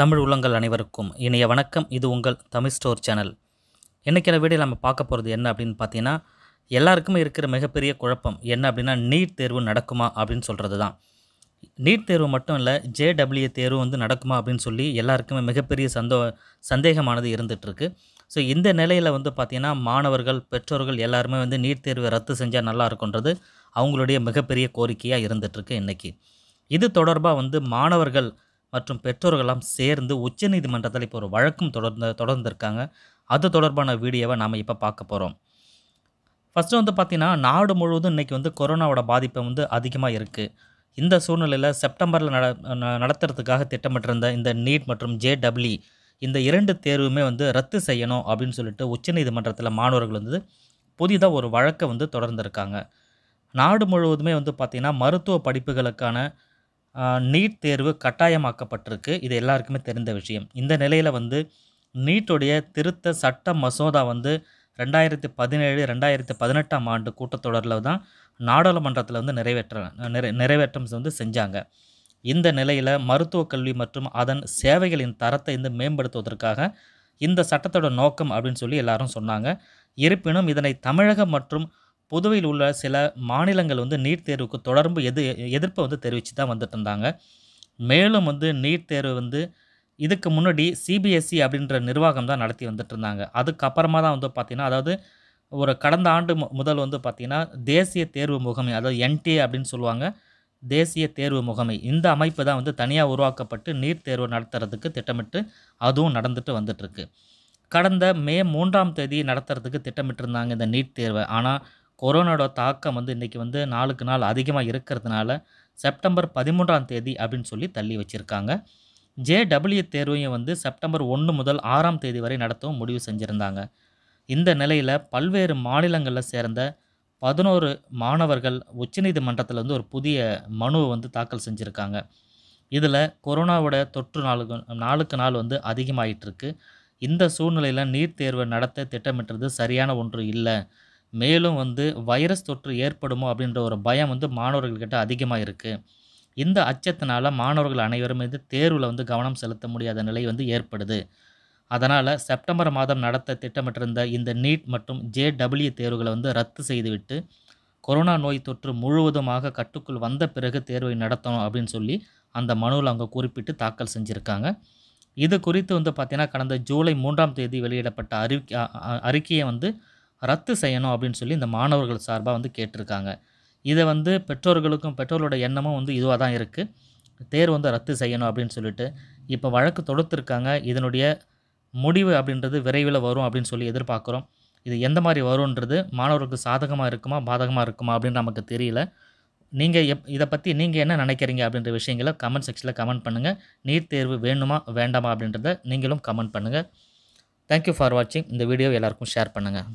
தமிழ் உள்ளங்கள் அனைவருக்கும் இனிய வணக்கம் இது உங்கள் தமிழ் ஸ்டோர் சேனல் இன்றைக்கிற வீடியோ நம்ம பார்க்க போகிறது என்ன அப்படின்னு பார்த்தீங்கன்னா எல்லாருக்குமே இருக்கிற மிகப்பெரிய குழப்பம் என்ன அப்படின்னா நீட் தேர்வு நடக்குமா அப்படின்னு சொல்கிறது தான் நீட் தேர்வு மட்டும் இல்லை ஜேடபிள்யூ தேர்வு வந்து நடக்குமா அப்படின்னு சொல்லி எல்லாருக்குமே மிகப்பெரிய சந்தோ சந்தேகமானது இருந்துகிட்ருக்கு ஸோ இந்த நிலையில் வந்து பார்த்திங்கன்னா மாணவர்கள் பெற்றோர்கள் எல்லாருமே வந்து நீட் தேர்வை ரத்து செஞ்சால் நல்லா இருக்குன்றது அவங்களுடைய மிகப்பெரிய கோரிக்கையாக இருந்துகிட்ருக்கு இன்றைக்கி இது தொடர்பாக வந்து மாணவர்கள் மற்றும் பெற்றோர்களெல்லாம் சேர்ந்து உச்சநீதிமன்றத்தில் இப்போ ஒரு வழக்கும் தொடர்ந்து தொடர்ந்துருக்காங்க அது தொடர்பான வீடியோவை நாம் இப்போ பார்க்க போகிறோம் ஃபஸ்ட்டு வந்து பார்த்திங்கன்னா நாடு முழுவதும் இன்றைக்கி வந்து கொரோனாவோட பாதிப்பை வந்து அதிகமாக இருக்குது இந்த சூழ்நிலையில் செப்டம்பரில் நட நடத்துறதுக்காக திட்டமிட்டிருந்த இந்த நீட் மற்றும் ஜேடபிள்யூ இந்த இரண்டு தேர்வுமே வந்து ரத்து செய்யணும் அப்படின்னு சொல்லிட்டு உச்சநீதிமன்றத்தில் மாணவர்கள் வந்து புதிதாக ஒரு வழக்கை வந்து தொடர்ந்துருக்காங்க நாடு முழுவதுமே வந்து பார்த்திங்கன்னா மருத்துவ படிப்புகளுக்கான நீட் தேர்வு கட்டாயமாக்கப்பட்டிருக்கு இது எல்லாருக்குமே தெரிந்த விஷயம் இந்த நிலையில் வந்து நீட்டுடைய திருத்த சட்ட மசோதா வந்து ரெண்டாயிரத்தி பதினேழு ரெண்டாயிரத்தி பதினெட்டாம் ஆண்டு கூட்டத்தொடரில் தான் நாடாளுமன்றத்தில் வந்து நிறைவேற்ற நிறை நிறைவேற்றம் வந்து செஞ்சாங்க இந்த நிலையில் மருத்துவக் கல்வி மற்றும் அதன் சேவைகளின் தரத்தை வந்து மேம்படுத்துவதற்காக இந்த சட்டத்தோட நோக்கம் அப்படின்னு சொல்லி எல்லாரும் சொன்னாங்க இருப்பினும் இதனை தமிழகம் மற்றும் புதுவையில் உள்ள சில மாநிலங்கள் வந்து நீட் தேர்வுக்கு தொடர்பு எது எதிர்ப்பை வந்து தெரிவித்து தான் வந்துட்டு இருந்தாங்க மேலும் வந்து நீட் தேர்வு வந்து இதுக்கு முன்னாடி சிபிஎஸ்சி அப்படின்ற நிர்வாகம் தான் நடத்தி வந்துட்டு இருந்தாங்க அதுக்கப்புறமா தான் வந்து பார்த்திங்கன்னா அதாவது ஒரு கடந்த ஆண்டு முதல் வந்து பார்த்திங்கன்னா தேசிய தேர்வு முகமை அதாவது என்டிஏ அப்படின்னு சொல்லுவாங்க தேசிய தேர்வு முகமை இந்த அமைப்பு தான் வந்து தனியாக உருவாக்கப்பட்டு நீட் தேர்வு நடத்துறதுக்கு திட்டமிட்டு அதுவும் நடந்துட்டு வந்துட்டுருக்கு கடந்த மே மூன்றாம் தேதி நடத்துறதுக்கு திட்டமிட்டிருந்தாங்க இந்த நீட் தேர்வை ஆனால் கொரோனாவோட தாக்கம் வந்து இன்றைக்கி வந்து நாளுக்கு நாள் அதிகமாக இருக்கிறதுனால செப்டம்பர் பதிமூன்றாம் தேதி அப்படின்னு சொல்லி தள்ளி வச்சுருக்காங்க ஜேடபிள்யூ தேர்வையும் வந்து செப்டம்பர் ஒன்று முதல் ஆறாம் தேதி வரை நடத்தவும் முடிவு செஞ்சுருந்தாங்க இந்த நிலையில் பல்வேறு மாநிலங்களில் சேர்ந்த பதினோரு மாணவர்கள் உச்சநீதிமன்றத்தில் வந்து ஒரு புதிய மனுவை வந்து தாக்கல் செஞ்சுருக்காங்க இதில் கொரோனாவோட தொற்று நாளுக்கு நாளுக்கு நாள் வந்து அதிகமாகிட்டு இருக்கு இந்த சூழ்நிலையில் நீட் தேர்வை நடத்த திட்டமிட்டுறது சரியான ஒன்று இல்லை மேலும் வந்து வைரஸ் தொற்று ஏற்படுமோ அப்படின்ற ஒரு பயம் வந்து மாணவர்கள்கிட்ட அதிகமாக இருக்குது இந்த அச்சத்தினால் மாணவர்கள் அனைவரும் இது தேர்வில் வந்து கவனம் செலுத்த முடியாத நிலை வந்து ஏற்படுது அதனால் செப்டம்பர் மாதம் நடத்த திட்டமிட்டிருந்த இந்த நீட் மற்றும் ஜேடபிள்யூ தேர்வுகளை வந்து ரத்து செய்துவிட்டு கொரோனா நோய் தொற்று முழுவதுமாக கட்டுக்குள் வந்த பிறகு தேர்வை நடத்தணும் அப்படின்னு சொல்லி அந்த மனுவில் அவங்க குறிப்பிட்டு தாக்கல் செஞ்சுருக்காங்க இது குறித்து வந்து பார்த்திங்கன்னா கடந்த ஜூலை மூன்றாம் தேதி வெளியிடப்பட்ட அறிக்கை அறிக்கையை வந்து ரத்து செய்யணும் அப்படின்னு சொல்லி இந்த மாணவர்கள் சார்பாக வந்து கேட்டிருக்காங்க இதை வந்து பெற்றோர்களுக்கும் பெற்றோர்களோட எண்ணமும் வந்து இதுவாக தான் இருக்குது தேர்வு வந்து ரத்து செய்யணும் அப்படின்னு சொல்லிட்டு இப்போ வழக்கு தொடுத்துருக்காங்க இதனுடைய முடிவு அப்படின்றது விரைவில் வரும் அப்படின்னு சொல்லி எதிர்பார்க்குறோம் இது எந்த மாதிரி வரும்ன்றது மாணவர்களுக்கு சாதகமாக இருக்குமா பாதகமாக இருக்குமா அப்படின்னு நமக்கு தெரியல நீங்கள் எப் இதை பற்றி நீங்கள் என்ன நினைக்கிறீங்க அப்படின்ற விஷயங்களை கமெண்ட் செக்ஷனில் கமெண்ட் பண்ணுங்கள் நீட் தேர்வு வேணுமா வேண்டாமா அப்படின்றத நீங்களும் கமெண்ட் பண்ணுங்கள் தேங்க்யூ ஃபார் வாட்சிங் இந்த வீடியோ எல்லாருக்கும் ஷேர் பண்ணுங்கள்